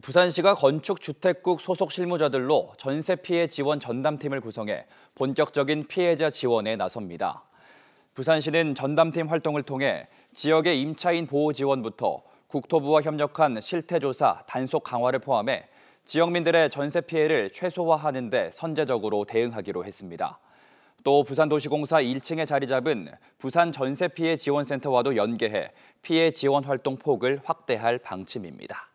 부산시가 건축주택국 소속 실무자들로 전세 피해 지원 전담팀을 구성해 본격적인 피해자 지원에 나섭니다. 부산시는 전담팀 활동을 통해 지역의 임차인 보호 지원부터 국토부와 협력한 실태조사, 단속 강화를 포함해 지역민들의 전세 피해를 최소화하는 데 선제적으로 대응하기로 했습니다. 또 부산도시공사 1층에 자리 잡은 부산 전세 피해 지원센터와도 연계해 피해 지원 활동 폭을 확대할 방침입니다.